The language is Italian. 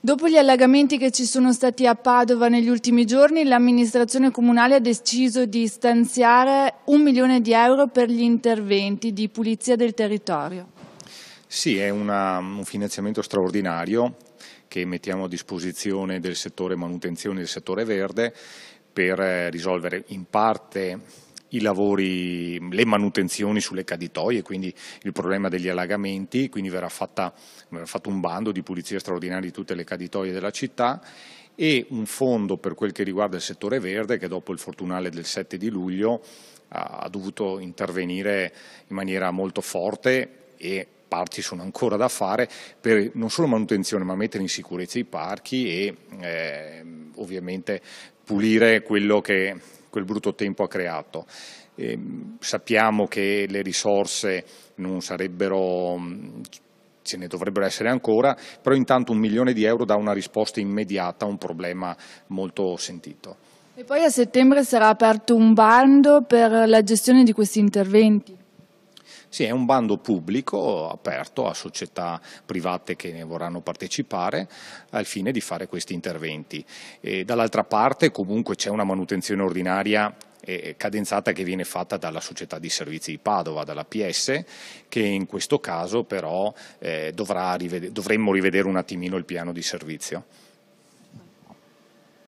Dopo gli allagamenti che ci sono stati a Padova negli ultimi giorni, l'amministrazione comunale ha deciso di stanziare un milione di euro per gli interventi di pulizia del territorio. Sì, è una, un finanziamento straordinario che mettiamo a disposizione del settore manutenzione e del settore verde per eh, risolvere in parte i lavori, le manutenzioni sulle caditoie, quindi il problema degli allagamenti, quindi verrà, fatta, verrà fatto un bando di pulizia straordinaria di tutte le caditoie della città e un fondo per quel che riguarda il settore verde che dopo il fortunale del 7 di luglio ha dovuto intervenire in maniera molto forte e parti sono ancora da fare per non solo manutenzione ma mettere in sicurezza i parchi e eh, ovviamente pulire quello che quel brutto tempo ha creato. Eh, sappiamo che le risorse non sarebbero mm, ce ne dovrebbero essere ancora, però intanto un milione di euro dà una risposta immediata a un problema molto sentito. E poi a settembre sarà aperto un bando per la gestione di questi interventi? Sì, è un bando pubblico aperto a società private che ne vorranno partecipare al fine di fare questi interventi. E dall'altra parte comunque c'è una manutenzione ordinaria cadenzata che viene fatta dalla società di servizi di Padova, dalla PS, che in questo caso però eh, dovrà, dovremmo rivedere un attimino il piano di servizio.